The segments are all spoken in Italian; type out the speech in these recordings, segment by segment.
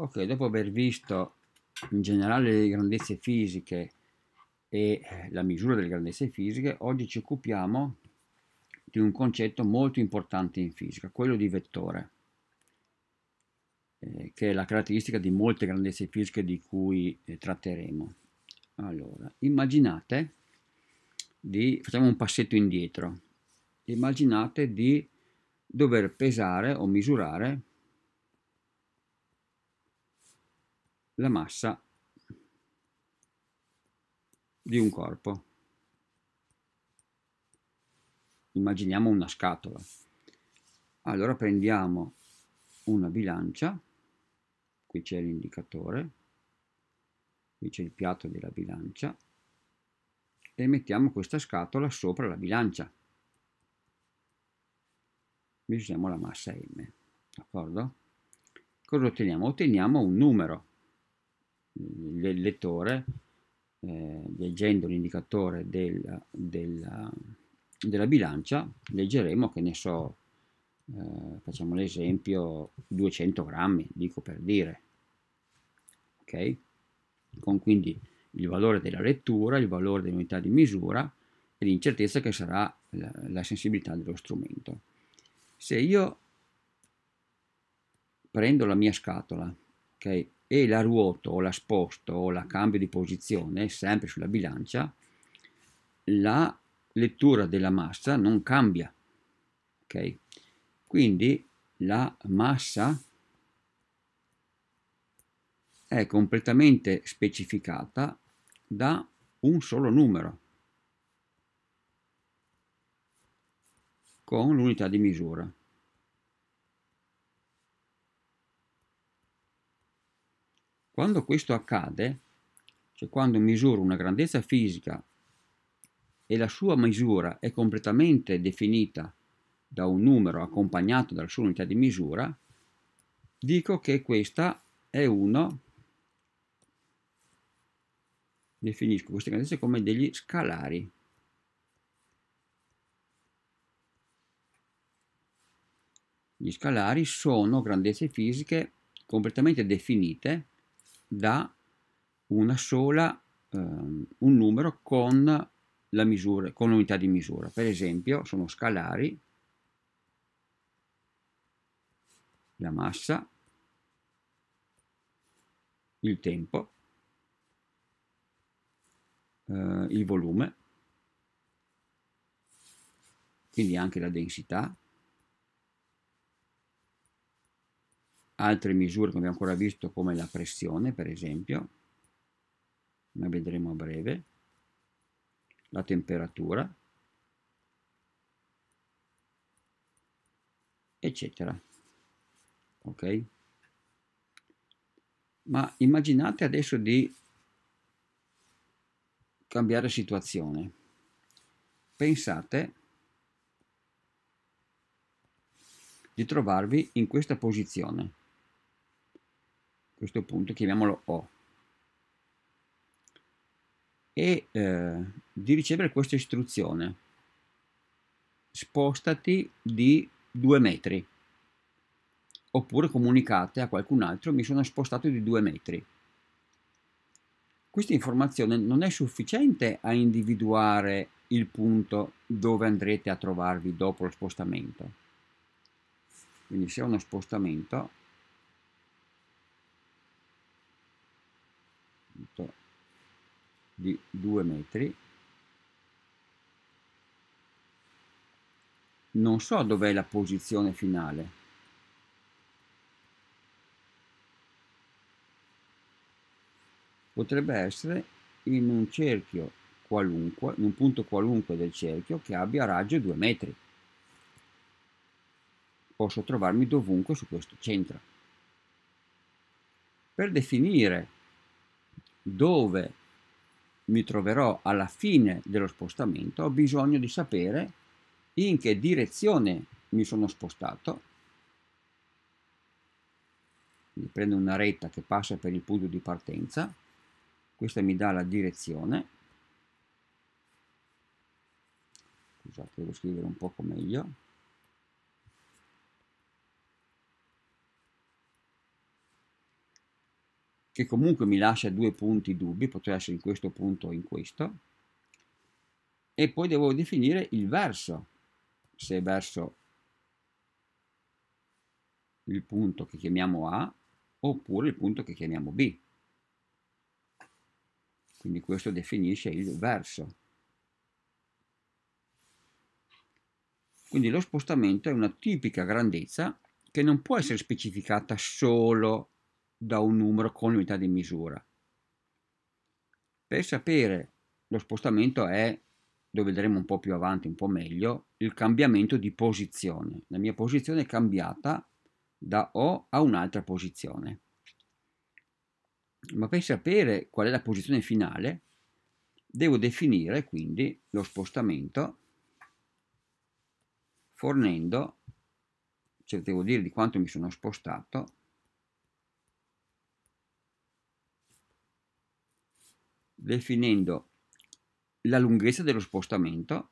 ok dopo aver visto in generale le grandezze fisiche e eh, la misura delle grandezze fisiche oggi ci occupiamo di un concetto molto importante in fisica quello di vettore eh, che è la caratteristica di molte grandezze fisiche di cui eh, tratteremo allora immaginate di facciamo un passetto indietro immaginate di dover pesare o misurare la massa di un corpo. Immaginiamo una scatola. Allora prendiamo una bilancia, qui c'è l'indicatore, qui c'è il piatto della bilancia, e mettiamo questa scatola sopra la bilancia. Misuriamo la massa m, d'accordo? Cosa otteniamo? Otteniamo un numero il lettore eh, leggendo l'indicatore della, della, della, bilancia leggeremo che ne so eh, facciamo l'esempio 200 grammi dico per dire ok con quindi il valore della lettura il valore dell'unità di misura e l'incertezza che sarà la, la sensibilità dello strumento se io prendo la mia scatola ok e la ruoto o la sposto o la cambio di posizione sempre sulla bilancia, la lettura della massa non cambia. Okay? Quindi la massa è completamente specificata da un solo numero con l'unità di misura. Quando questo accade, cioè quando misuro una grandezza fisica e la sua misura è completamente definita da un numero accompagnato dalla sua unità di misura, dico che questa è 1, definisco queste grandezze come degli scalari. Gli scalari sono grandezze fisiche completamente definite da una sola eh, un numero con la misura con l'unità di misura per esempio sono scalari la massa il tempo eh, il volume quindi anche la densità altre misure che abbiamo ancora visto come la pressione per esempio, la vedremo a breve, la temperatura, eccetera. Ok? Ma immaginate adesso di cambiare situazione. Pensate di trovarvi in questa posizione questo punto chiamiamolo O e eh, di ricevere questa istruzione spostati di due metri oppure comunicate a qualcun altro mi sono spostato di due metri questa informazione non è sufficiente a individuare il punto dove andrete a trovarvi dopo lo spostamento quindi se è uno spostamento appunto di 2 metri non so dov'è la posizione finale potrebbe essere in un cerchio qualunque in un punto qualunque del cerchio che abbia raggio 2 metri posso trovarmi dovunque su questo centro per definire dove mi troverò alla fine dello spostamento, ho bisogno di sapere in che direzione mi sono spostato. Quindi prendo una retta che passa per il punto di partenza, questa mi dà la direzione. Scusate, devo scrivere un poco meglio. che comunque mi lascia due punti dubbi, potrei essere in questo punto o in questo, e poi devo definire il verso, se è verso il punto che chiamiamo A oppure il punto che chiamiamo B. Quindi questo definisce il verso. Quindi lo spostamento è una tipica grandezza che non può essere specificata solo da un numero con unità di misura. Per sapere lo spostamento è, lo vedremo un po' più avanti, un po' meglio, il cambiamento di posizione. La mia posizione è cambiata da O a un'altra posizione. Ma per sapere qual è la posizione finale, devo definire quindi lo spostamento fornendo, cioè devo dire di quanto mi sono spostato, definendo la lunghezza dello spostamento,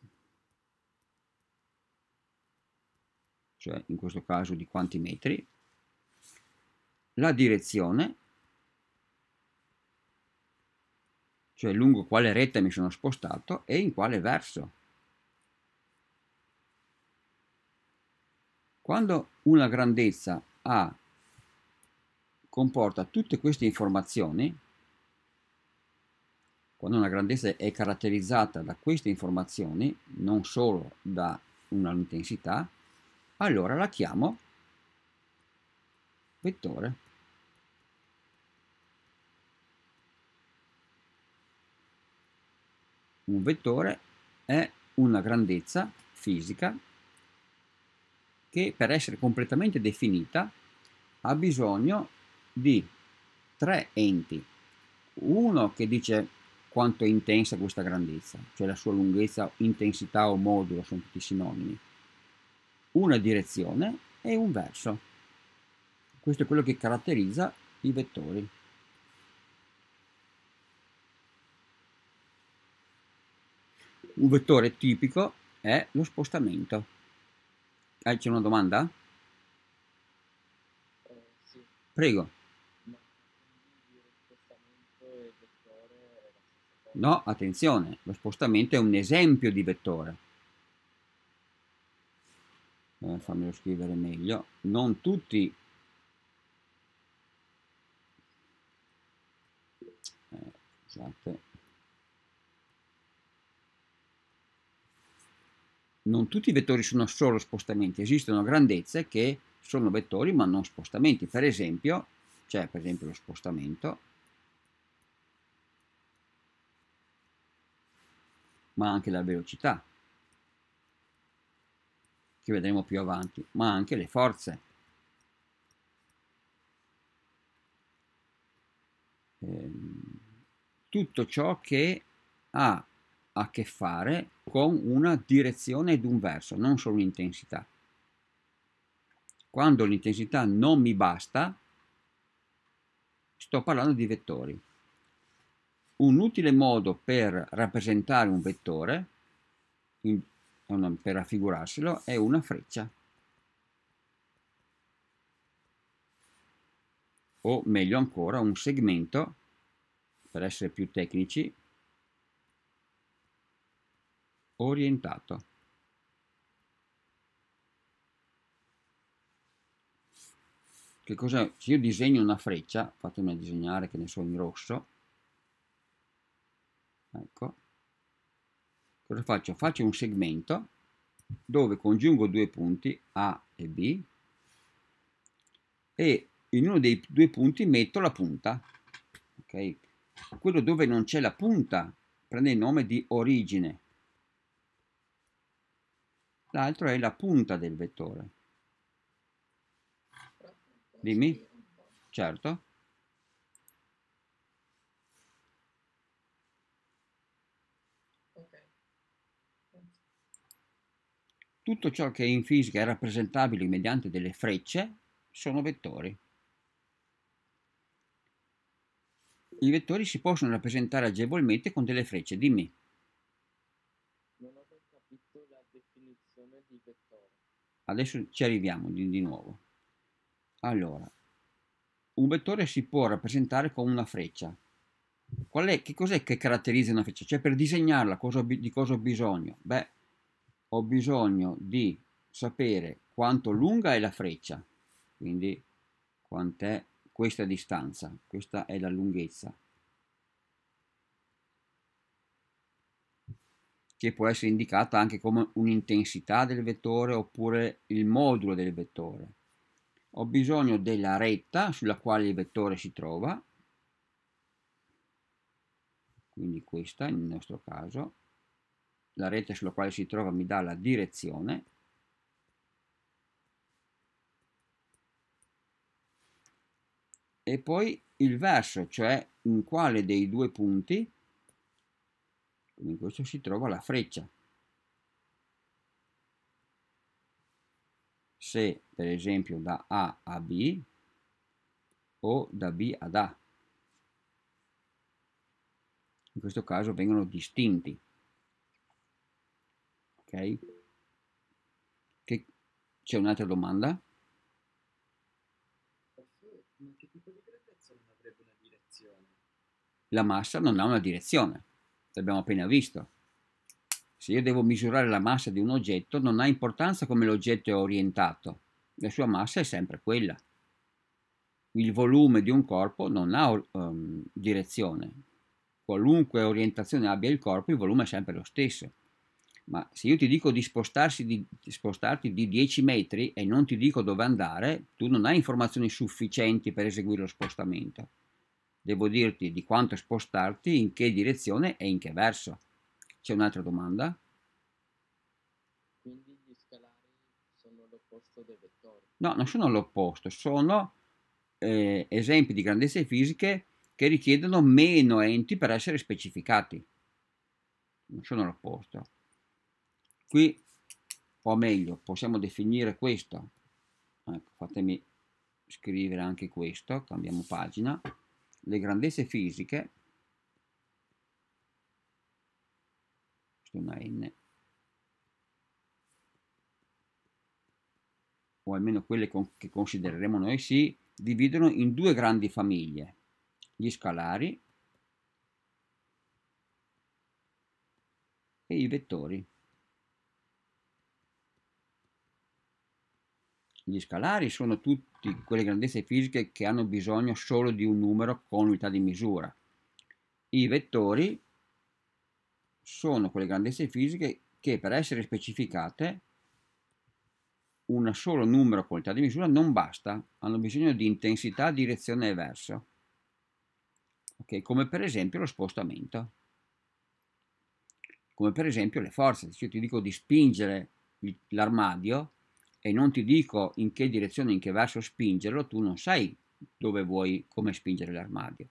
cioè in questo caso di quanti metri, la direzione, cioè lungo quale retta mi sono spostato e in quale verso. Quando una grandezza A comporta tutte queste informazioni, quando una grandezza è caratterizzata da queste informazioni, non solo da una intensità, allora la chiamo vettore. Un vettore è una grandezza fisica che per essere completamente definita ha bisogno di tre enti. Uno che dice quanto è intensa questa grandezza, cioè la sua lunghezza, intensità o modulo sono tutti sinonimi. Una direzione e un verso. Questo è quello che caratterizza i vettori. Un vettore tipico è lo spostamento. Eh, c'è una domanda? Eh, Prego. No, attenzione, lo spostamento è un esempio di vettore. Eh, fammelo scrivere meglio. Non tutti... Eh, scusate. Non tutti i vettori sono solo spostamenti, esistono grandezze che sono vettori ma non spostamenti. Per esempio, c'è per esempio lo spostamento ma anche la velocità, che vedremo più avanti, ma anche le forze. Ehm, tutto ciò che ha a che fare con una direzione ed un verso, non solo un'intensità. Quando l'intensità non mi basta, sto parlando di vettori un utile modo per rappresentare un vettore, in, per raffigurarselo, è una freccia. O meglio ancora, un segmento, per essere più tecnici, orientato. Che cos'è? Se io disegno una freccia, fatemela disegnare che ne so in rosso, ecco cosa faccio? faccio un segmento dove congiungo due punti A e B e in uno dei due punti metto la punta ok quello dove non c'è la punta prende il nome di origine l'altro è la punta del vettore dimmi certo Tutto ciò che in fisica è rappresentabile mediante delle frecce sono vettori. I vettori si possono rappresentare agevolmente con delle frecce. Dimmi. Non ho capito la definizione di vettore. Adesso ci arriviamo di, di nuovo. Allora, un vettore si può rappresentare con una freccia. È, che cos'è che caratterizza una freccia? Cioè, per disegnarla cosa, di cosa ho bisogno? Beh, ho bisogno di sapere quanto lunga è la freccia, quindi quant'è questa distanza, questa è la lunghezza, che può essere indicata anche come un'intensità del vettore oppure il modulo del vettore. Ho bisogno della retta sulla quale il vettore si trova, quindi questa nel nostro caso, la rete sulla quale si trova mi dà la direzione e poi il verso, cioè in quale dei due punti in questo si trova la freccia. Se per esempio da A a B o da B ad A. In questo caso vengono distinti ok? Che... C'è un'altra domanda? Ma che tipo di grandezza non avrebbe una direzione? La massa non ha una direzione, l'abbiamo appena visto. Se io devo misurare la massa di un oggetto, non ha importanza come l'oggetto è orientato, la sua massa è sempre quella. Il volume di un corpo non ha um, direzione, qualunque orientazione abbia il corpo, il volume è sempre lo stesso ma se io ti dico di, di, di, spostarti di 10 metri e non ti dico dove andare, tu non hai informazioni sufficienti per eseguire lo spostamento. Devo dirti di quanto spostarti, in che direzione e in che verso. C'è un'altra domanda? Quindi gli scalari sono l'opposto dei vettori? No, non sono l'opposto, sono eh, esempi di grandezze fisiche che richiedono meno enti per essere specificati. Non sono l'opposto qui o meglio possiamo definire questo ecco, fatemi scrivere anche questo cambiamo pagina le grandezze fisiche questa è una n o almeno quelle con, che considereremo noi si dividono in due grandi famiglie gli scalari e i vettori Gli scalari sono tutte quelle grandezze fisiche che hanno bisogno solo di un numero con unità di misura. I vettori sono quelle grandezze fisiche che per essere specificate un solo numero con unità di misura non basta, hanno bisogno di intensità, direzione e verso. Okay, come per esempio lo spostamento, come per esempio le forze. Se io ti dico di spingere l'armadio, e non ti dico in che direzione, in che verso spingerlo, tu non sai dove vuoi, come spingere l'armadio.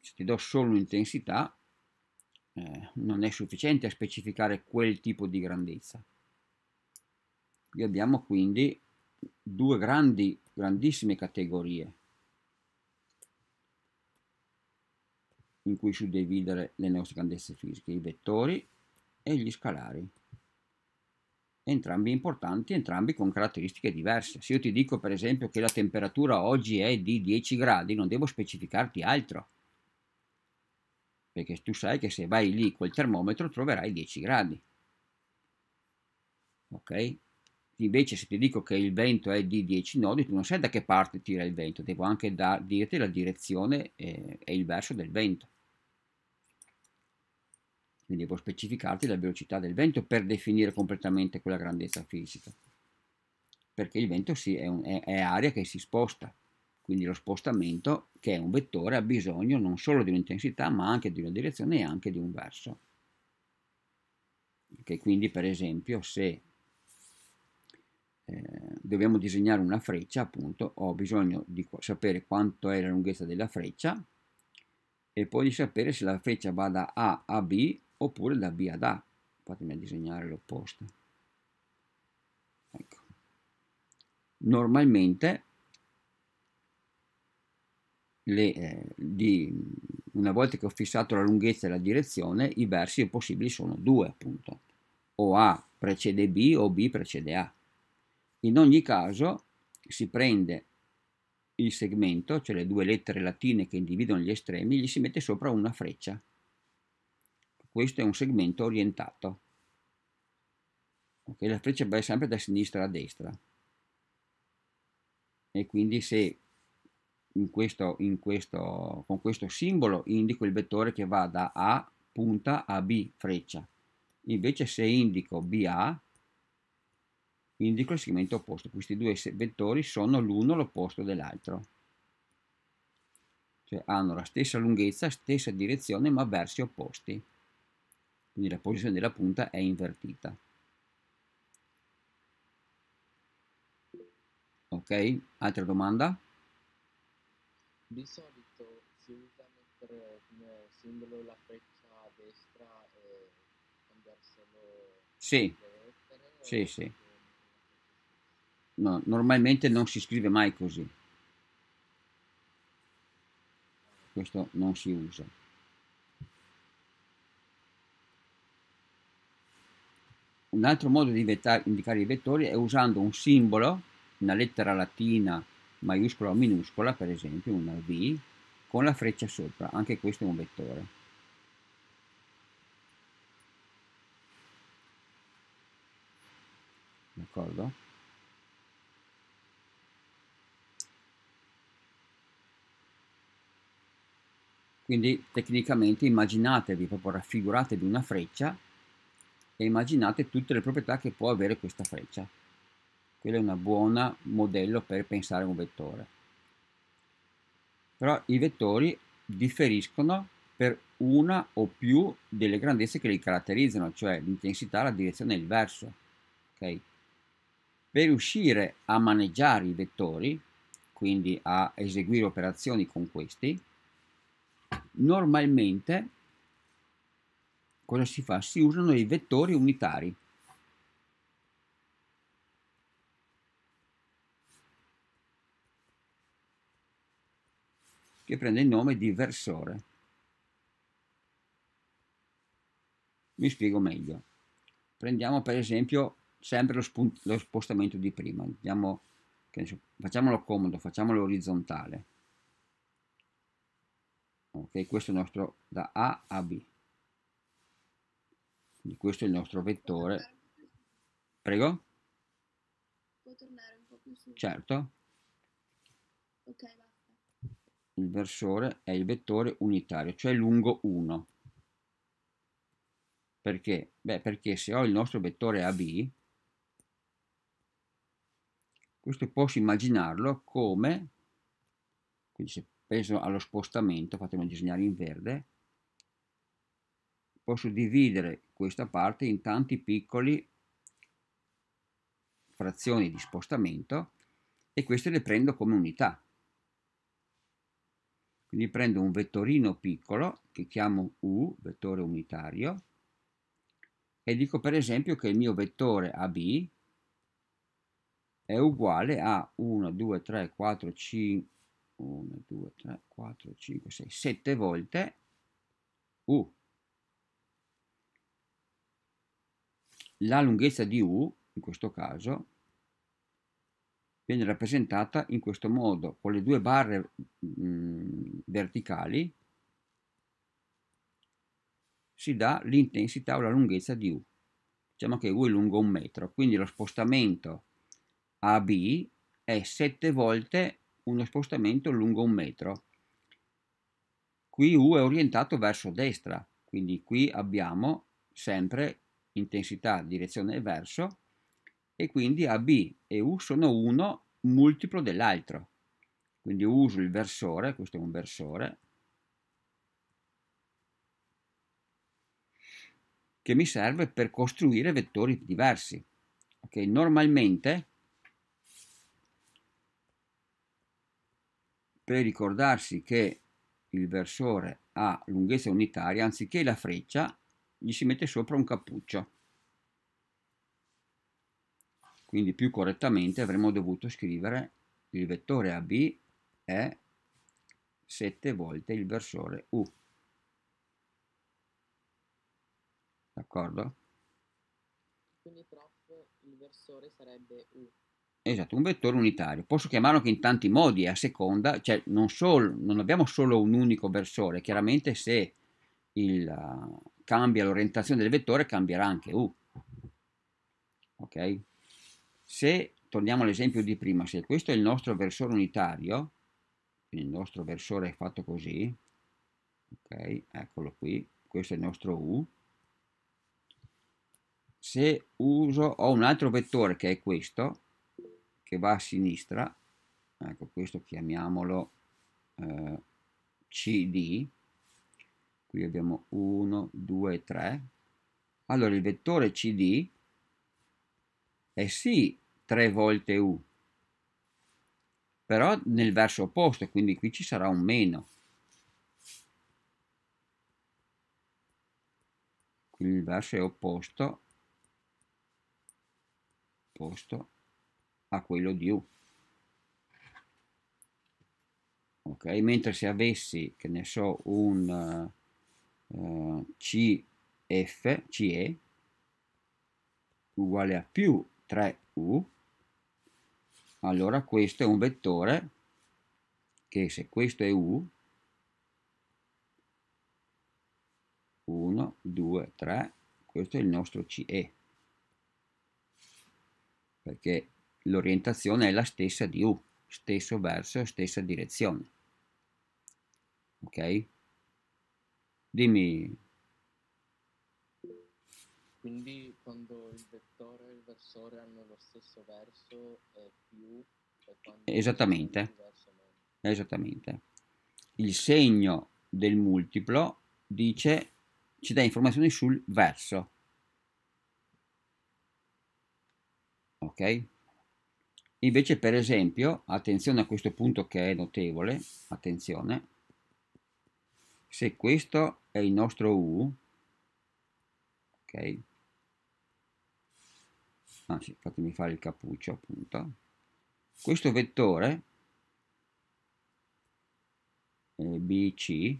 Se ti do solo un'intensità, eh, non è sufficiente a specificare quel tipo di grandezza. Qui abbiamo quindi due grandi, grandissime categorie in cui suddividere le nostre grandezze fisiche, i vettori e gli scalari entrambi importanti, entrambi con caratteristiche diverse. Se io ti dico per esempio che la temperatura oggi è di 10 gradi, non devo specificarti altro, perché tu sai che se vai lì col termometro troverai 10 gradi. Ok? Invece se ti dico che il vento è di 10 nodi, tu non sai da che parte tira il vento, devo anche da, dirti la direzione eh, e il verso del vento. Quindi devo specificarti la velocità del vento per definire completamente quella grandezza fisica. Perché il vento sì, è, un, è, è aria che si sposta, quindi lo spostamento, che è un vettore, ha bisogno non solo di un'intensità, ma anche di una direzione e anche di un verso. Che quindi, per esempio, se eh, dobbiamo disegnare una freccia, appunto, ho bisogno di sapere quanto è la lunghezza della freccia e poi di sapere se la freccia va da A a B oppure da B ad A. Fatemi disegnare l'opposto. Ecco. Normalmente le, eh, di, una volta che ho fissato la lunghezza e la direzione, i versi possibili sono due, appunto. O A precede B o B precede A. In ogni caso si prende il segmento, cioè le due lettere latine che individuano gli estremi, gli si mette sopra una freccia questo è un segmento orientato. Okay, la freccia va sempre da sinistra a destra. E quindi se in questo, in questo, con questo simbolo indico il vettore che va da A punta a B freccia. Invece se indico BA, indico il segmento opposto. Questi due vettori sono l'uno l'opposto dell'altro. Cioè hanno la stessa lunghezza, stessa direzione, ma versi opposti quindi la posizione della punta è invertita. Ok, altra domanda? Di solito si usa mettere come simbolo la freccia a destra e cambiare solo sì. Sì, sì. No, normalmente non si scrive mai così. Ah. Questo non si usa. Un altro modo di indicare i vettori è usando un simbolo, una lettera latina maiuscola o minuscola, per esempio una V, con la freccia sopra, anche questo è un vettore. D'accordo? Quindi tecnicamente immaginatevi, proprio raffiguratevi una freccia e immaginate tutte le proprietà che può avere questa freccia. Quello è un buon modello per pensare a un vettore. Però i vettori differiscono per una o più delle grandezze che li caratterizzano, cioè l'intensità, la direzione e il verso. Okay? Per riuscire a maneggiare i vettori, quindi a eseguire operazioni con questi, normalmente Cosa si fa? Si usano i vettori unitari. che prende il nome di versore. Mi spiego meglio. Prendiamo per esempio sempre lo, lo spostamento di prima, Andiamo, so, facciamolo comodo, facciamolo orizzontale. Ok, questo è il nostro da A a B. Quindi questo è il nostro vettore. Prego? Può tornare un po' più su. Certo. Ok, basta. Il versore è il vettore unitario, cioè lungo 1. Perché? Beh, perché se ho il nostro vettore AB, questo posso immaginarlo come, quindi se penso allo spostamento, fatemelo disegnare in verde, posso dividere questa parte in tanti piccoli frazioni di spostamento e queste le prendo come unità. Quindi prendo un vettorino piccolo che chiamo U, vettore unitario, e dico per esempio che il mio vettore AB è uguale a 1, 2, 3, 4, 5, 1, 2, 3, 4, 5, 6, 7 volte U. la lunghezza di U, in questo caso, viene rappresentata in questo modo, con le due barre mh, verticali si dà l'intensità o la lunghezza di U. Diciamo che U è lungo un metro, quindi lo spostamento AB è 7 volte uno spostamento lungo un metro. Qui U è orientato verso destra, quindi qui abbiamo sempre intensità, direzione e verso, e quindi AB e U sono uno multiplo dell'altro. Quindi uso il versore, questo è un versore, che mi serve per costruire vettori diversi. Okay? Normalmente, per ricordarsi che il versore ha lunghezza unitaria, anziché la freccia, gli si mette sopra un cappuccio. Quindi più correttamente avremmo dovuto scrivere il vettore AB è 7 volte il versore U. D'accordo? Quindi prof, il versore sarebbe U. Esatto, un vettore unitario. Posso chiamarlo anche in tanti modi, eh, a seconda, cioè non, solo, non abbiamo solo un unico versore, chiaramente se il, cambia l'orientazione del vettore, cambierà anche U. Ok? Se, torniamo all'esempio di prima, se questo è il nostro versore unitario, il nostro versore è fatto così, ok, eccolo qui, questo è il nostro U, se uso, ho un altro vettore che è questo, che va a sinistra, ecco questo chiamiamolo eh, CD, qui abbiamo 1, 2, 3, allora il vettore CD è sì 3 volte U, però nel verso opposto, quindi qui ci sarà un meno. Quindi il verso è opposto, opposto a quello di U. Ok, mentre se avessi, che ne so, un eh, CF, CE uguale a più 3U, allora questo è un vettore che se questo è U, 1, 2, 3, questo è il nostro CE, perché l'orientazione è la stessa di U, stesso verso, stessa direzione. Ok? Dimmi. Quindi quando il vettore e il versore hanno lo stesso verso è più... Cioè è Esattamente. È Esattamente. Il segno del multiplo dice ci dà informazioni sul verso. Ok? Invece, per esempio, attenzione a questo punto che è notevole, attenzione, se questo è il nostro U, ok? Anzi, fatemi fare il cappuccio appunto. Questo vettore BC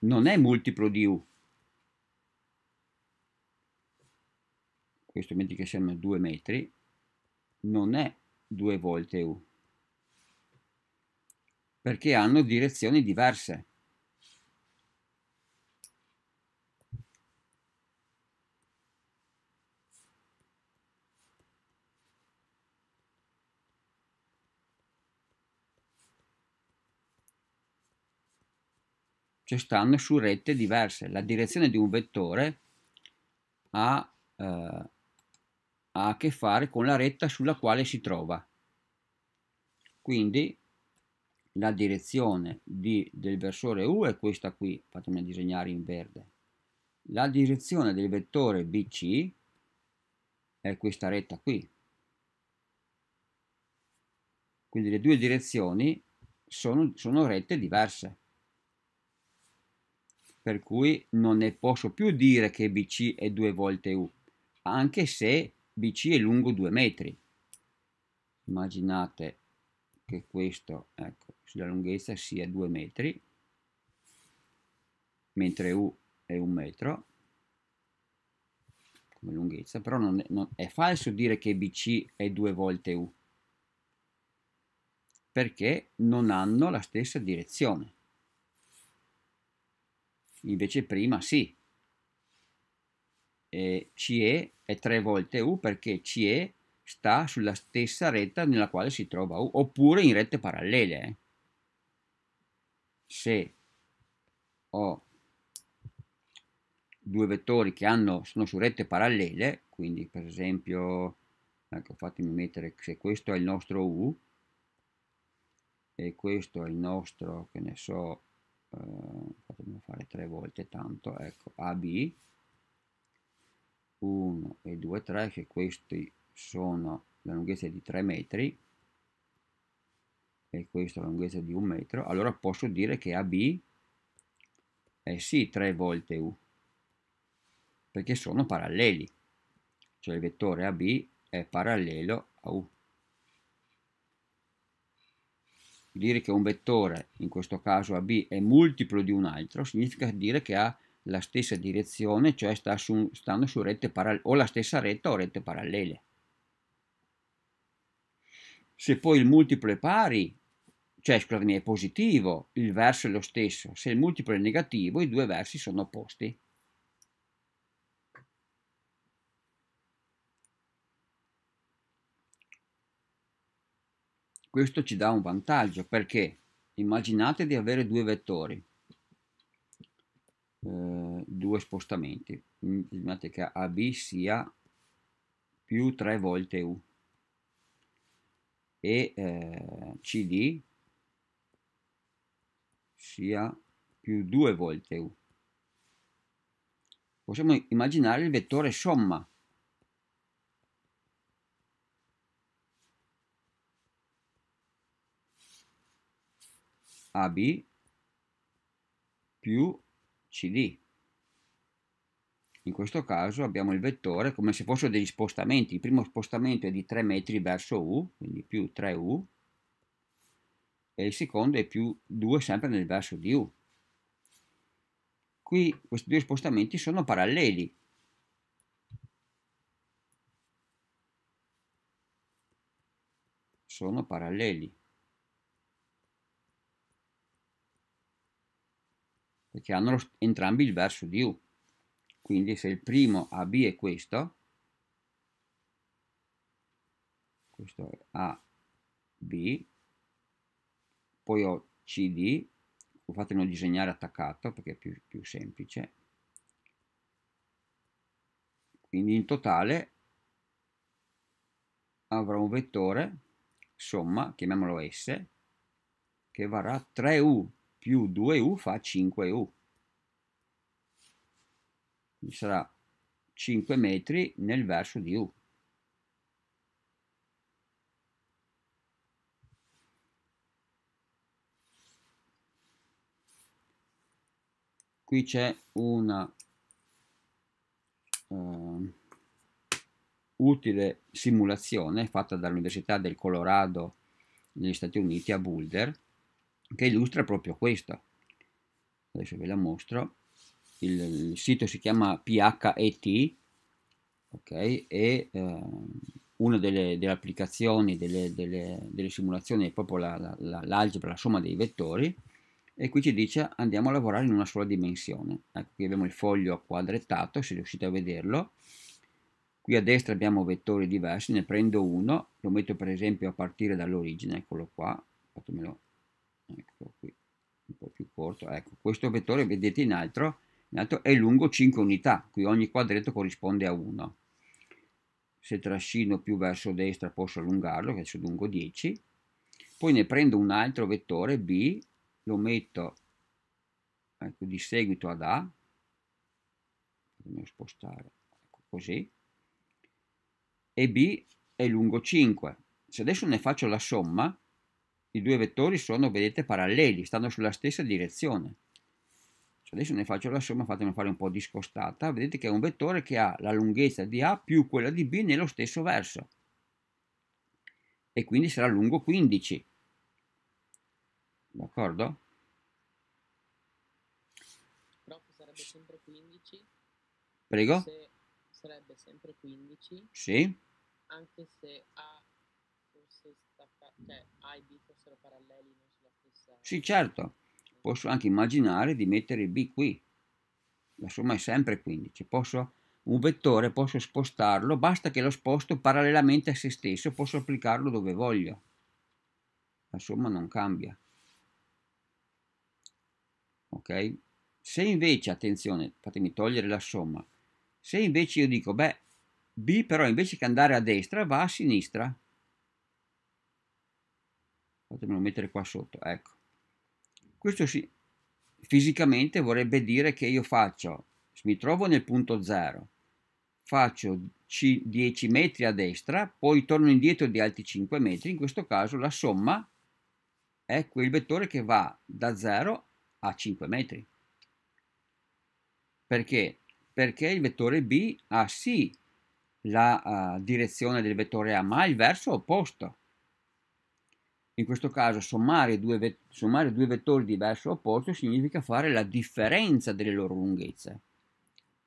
non è multiplo di U. Questo metti che siano 2 metri, non è 2 volte U perché hanno direzioni diverse. Cioè stanno su rette diverse. La direzione di un vettore ha, eh, ha a che fare con la retta sulla quale si trova. Quindi la direzione di, del versore U è questa qui, fatemi disegnare in verde. La direzione del vettore BC è questa retta qui. Quindi le due direzioni sono, sono rette diverse. Per cui non ne posso più dire che BC è due volte U, anche se BC è lungo due metri. Immaginate che questo, ecco, sulla lunghezza sia 2 metri, mentre U è un metro come lunghezza, però non è, non, è falso dire che BC è due volte U, perché non hanno la stessa direzione. Invece prima sì. E CE è tre volte U perché CE sta sulla stessa retta nella quale si trova U, oppure in rette parallele. Eh se ho due vettori che hanno, sono su rette parallele, quindi per esempio, ecco, fatemi mettere se questo è il nostro U e questo è il nostro, che ne so, eh, fatemi fare tre volte tanto, ecco, AB, 1 e 2, 3, che questi sono la lunghezza di 3 metri, e questa lunghezza di un metro, allora posso dire che AB è eh, sì 3 volte U, perché sono paralleli, cioè il vettore AB è parallelo a U. Dire che un vettore, in questo caso AB, è multiplo di un altro, significa dire che ha la stessa direzione, cioè sta su, stanno su rette parallele, o la stessa retta o rette parallele. Se poi il multiplo è pari cioè, scusatemi, è positivo, il verso è lo stesso. Se il multiplo è negativo, i due versi sono opposti. Questo ci dà un vantaggio perché immaginate di avere due vettori, eh, due spostamenti. Mm, immaginate che AB sia più 3 volte U e eh, CD sia più 2 volte u. Possiamo immaginare il vettore somma. AB più CD. In questo caso abbiamo il vettore come se fossero degli spostamenti. Il primo spostamento è di 3 metri verso U, quindi più 3U, e il secondo è più 2 sempre nel verso di U. Qui questi due spostamenti sono paralleli. Sono paralleli. Perché hanno entrambi il verso di U. Quindi se il primo AB è questo, questo è AB, poi ho cd fatemelo disegnare attaccato perché è più, più semplice quindi in totale avrò un vettore somma chiamiamolo s che varrà 3u più 2u fa 5u quindi sarà 5 metri nel verso di u qui c'è una uh, utile simulazione fatta dall'Università del Colorado negli Stati Uniti a Boulder che illustra proprio questo. Adesso ve la mostro. Il, il sito si chiama PHET, ok? E uh, una delle, delle applicazioni, delle, delle, delle, simulazioni è proprio l'algebra, la, la, la somma dei vettori e qui ci dice andiamo a lavorare in una sola dimensione. Ecco, qui abbiamo il foglio quadrettato, se riuscite a vederlo. Qui a destra abbiamo vettori diversi, ne prendo uno, lo metto per esempio a partire dall'origine, eccolo qua, fatemelo, eccolo qui, un po' più corto. Ecco, questo vettore, vedete in altro, in alto è lungo 5 unità, qui ogni quadretto corrisponde a 1. Se trascino più verso destra posso allungarlo, che adesso lungo 10. Poi ne prendo un altro vettore B, lo metto ecco, di seguito ad A, dobbiamo spostare ecco, così, e B è lungo 5. Se adesso ne faccio la somma, i due vettori sono, vedete, paralleli, stanno sulla stessa direzione. Se adesso ne faccio la somma, fatemela fare un po' discostata, vedete che è un vettore che ha la lunghezza di A più quella di B nello stesso verso. E quindi sarà lungo 15 d'accordo? Prof sarebbe sempre 15. Prego? Se sarebbe sempre 15. Sì. Anche se A fosse stacca, cioè A e B fossero paralleli, non sulla stessa. Sì, certo. Posso anche immaginare di mettere B qui. La somma è sempre 15. Posso un vettore posso spostarlo, basta che lo sposto parallelamente a se stesso, posso applicarlo dove voglio. La somma non cambia ok? Se invece, attenzione, fatemi togliere la somma, se invece io dico, beh, B però invece che andare a destra va a sinistra, fatemelo mettere qua sotto, ecco. Questo sì, fisicamente vorrebbe dire che io faccio, mi trovo nel punto 0, faccio 10 metri a destra, poi torno indietro di altri 5 metri, in questo caso la somma è quel vettore che va da 0 a 5 metri. Perché? Perché il vettore B ha sì la uh, direzione del vettore A, ma il verso opposto. In questo caso sommare due, sommare due vettori di verso opposto significa fare la differenza delle loro lunghezze,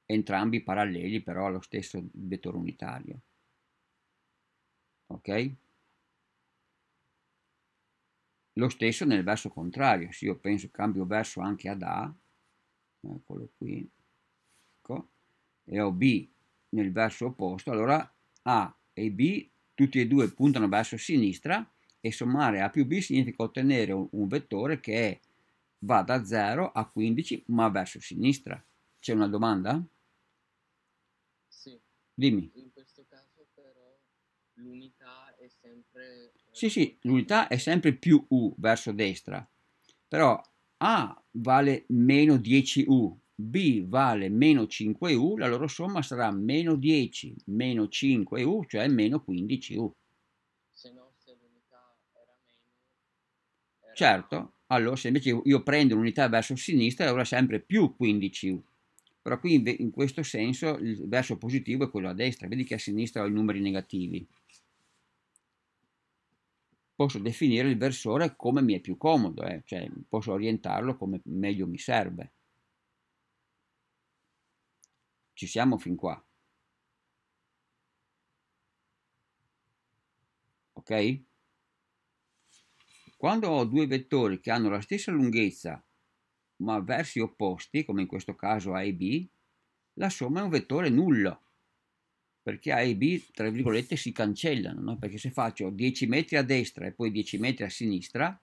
entrambi paralleli però allo stesso vettore unitario. Ok? Lo stesso nel verso contrario, se io penso cambio verso anche ad A, eccolo eh, qui, ecco, e ho B nel verso opposto, allora A e B tutti e due puntano verso sinistra e sommare A più B significa ottenere un, vettore che è, va da 0 a 15 ma verso sinistra. C'è una domanda? Sì. Dimmi. In questo caso però l'unità è sempre sì, sì, l'unità è sempre più U verso destra, però A vale meno 10U, B vale meno 5U, la loro somma sarà meno 10 meno 5U, cioè meno 15U. Se no, se l'unità era meno... Era certo, allora se invece io prendo l'unità verso sinistra, avrà sempre più 15U. Però qui in questo senso il verso positivo è quello a destra, vedi che a sinistra ho i numeri negativi posso definire il versore come mi è più comodo, eh? cioè posso orientarlo come meglio mi serve. Ci siamo fin qua. Ok? Quando ho due vettori che hanno la stessa lunghezza ma versi opposti, come in questo caso A e B, la somma è un vettore nullo perché A e B, tra virgolette, si cancellano, no? perché se faccio 10 metri a destra e poi 10 metri a sinistra,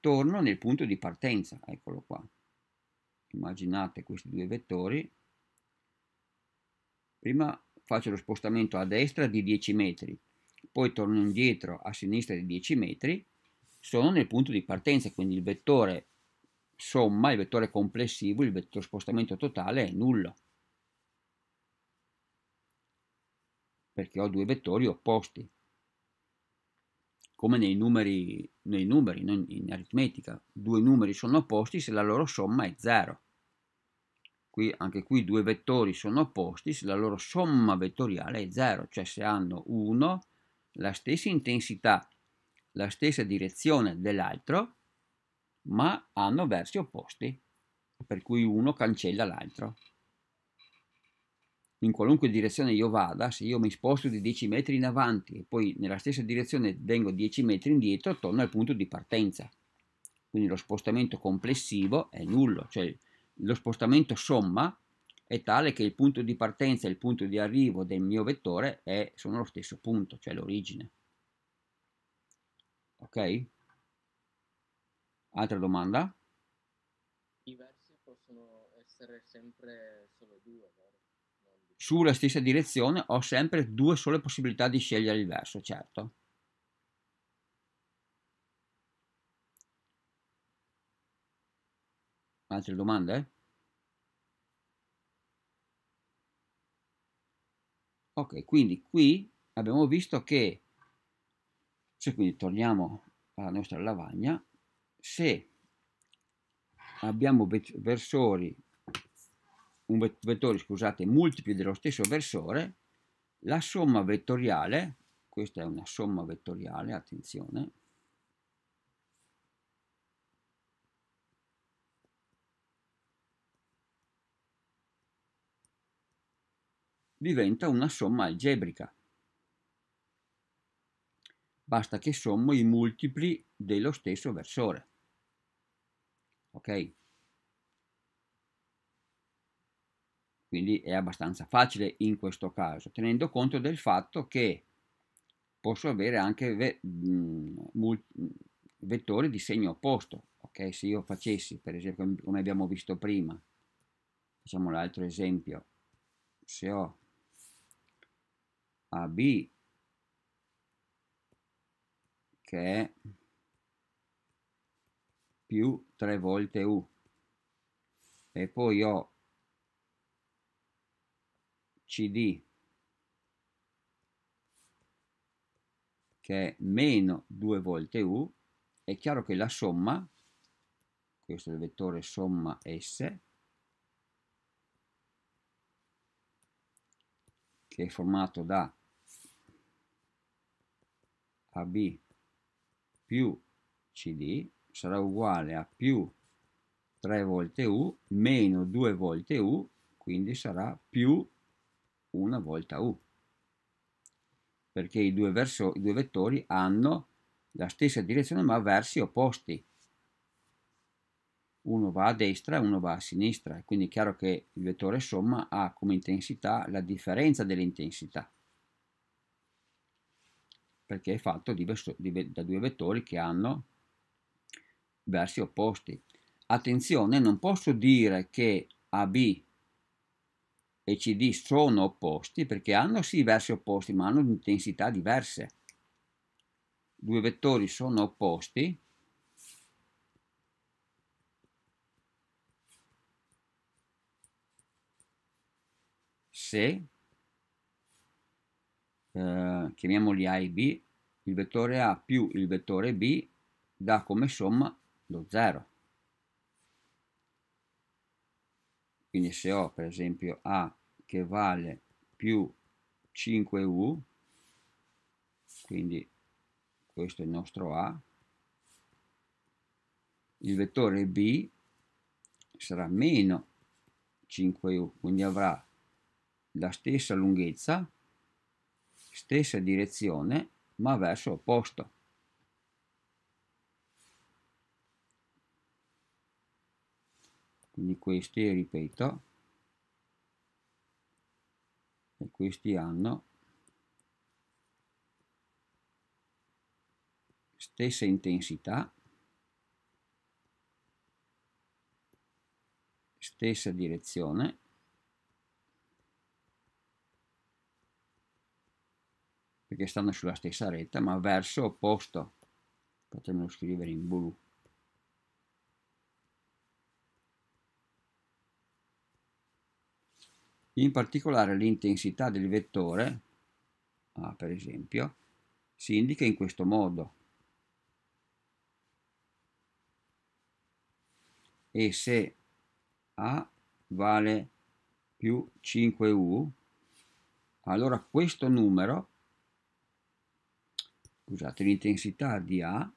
torno nel punto di partenza, eccolo qua. Immaginate questi due vettori. Prima faccio lo spostamento a destra di 10 metri, poi torno indietro a sinistra di 10 metri, sono nel punto di partenza, quindi il vettore somma, il vettore complessivo, il vettore spostamento totale è nullo. perché ho due vettori opposti. Come nei numeri, nei numeri non in aritmetica, due numeri sono opposti se la loro somma è 0. Qui, anche qui due vettori sono opposti se la loro somma vettoriale è 0, cioè se hanno uno la stessa intensità, la stessa direzione dell'altro, ma hanno versi opposti, per cui uno cancella l'altro in qualunque direzione io vada, se io mi sposto di 10 metri in avanti e poi nella stessa direzione vengo 10 metri indietro, torno al punto di partenza. Quindi lo spostamento complessivo è nullo, cioè lo spostamento somma è tale che il punto di partenza e il punto di arrivo del mio vettore è, sono lo stesso punto, cioè l'origine. Ok? Altra domanda? I versi possono essere sempre solo due, sulla stessa direzione ho sempre due sole possibilità di scegliere il verso, certo. Altre domande? Ok, quindi qui abbiamo visto che, se quindi torniamo alla nostra lavagna, se abbiamo versori un vettore scusate, multipli dello stesso versore, la somma vettoriale, questa è una somma vettoriale, attenzione, diventa una somma algebrica. Basta che sommo i multipli dello stesso versore. Ok? quindi è abbastanza facile in questo caso, tenendo conto del fatto che posso avere anche ve mhmm, vettori di segno opposto, ok? Se io facessi, per esempio, come abbiamo visto prima, facciamo l'altro esempio, se ho AB che è più 3 volte U e poi ho CD che è meno 2 volte U, è chiaro che la somma, questo è il vettore somma S, che è formato da AB più CD sarà uguale a più 3 volte U meno 2 volte U, quindi sarà più una volta u, perché i due, verso, i due vettori hanno la stessa direzione ma versi opposti. Uno va a destra e uno va a sinistra, quindi è chiaro che il vettore somma ha come intensità la differenza dell'intensità, perché è fatto di, di, da due vettori che hanno versi opposti. Attenzione, non posso dire che AB e CD sono opposti perché hanno sì versi opposti ma hanno intensità diverse. Due vettori sono opposti se eh, chiamiamoli A e B, il vettore A più il vettore B dà come somma lo 0. quindi se ho per esempio A che vale più 5U, quindi questo è il nostro A, il vettore B sarà meno 5U, quindi avrà la stessa lunghezza, stessa direzione, ma verso opposto. quindi questi ripeto e questi hanno stessa intensità stessa direzione perché stanno sulla stessa retta ma verso opposto potremmo scrivere in blu In particolare l'intensità del vettore, ah, per esempio, si indica in questo modo. E se A vale più 5U, allora questo numero, scusate, l'intensità di A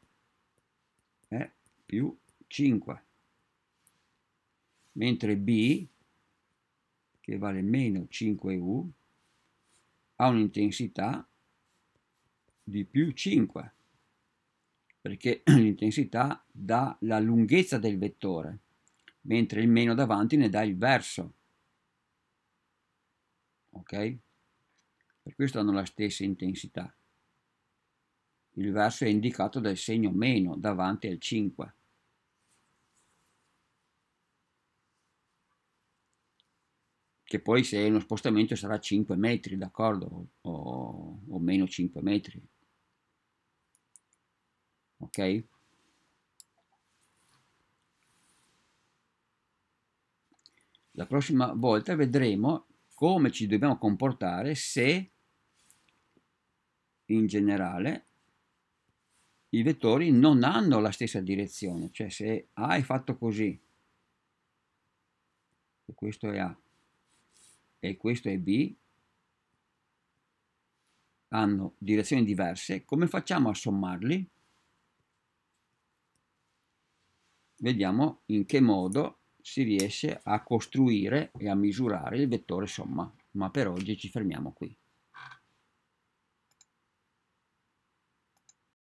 è più 5, mentre B che vale meno 5U ha un'intensità di più 5 perché l'intensità dà la lunghezza del vettore, mentre il meno davanti ne dà il verso. Ok? Per questo hanno la stessa intensità. Il verso è indicato dal segno meno davanti al 5. che poi se è uno spostamento sarà 5 metri, d'accordo, o, o meno 5 metri. Ok? La prossima volta vedremo come ci dobbiamo comportare se in generale i vettori non hanno la stessa direzione, cioè se A è fatto così, e questo è A, e questo è B hanno direzioni diverse, come facciamo a sommarli? Vediamo in che modo si riesce a costruire e a misurare il vettore somma, ma per oggi ci fermiamo qui.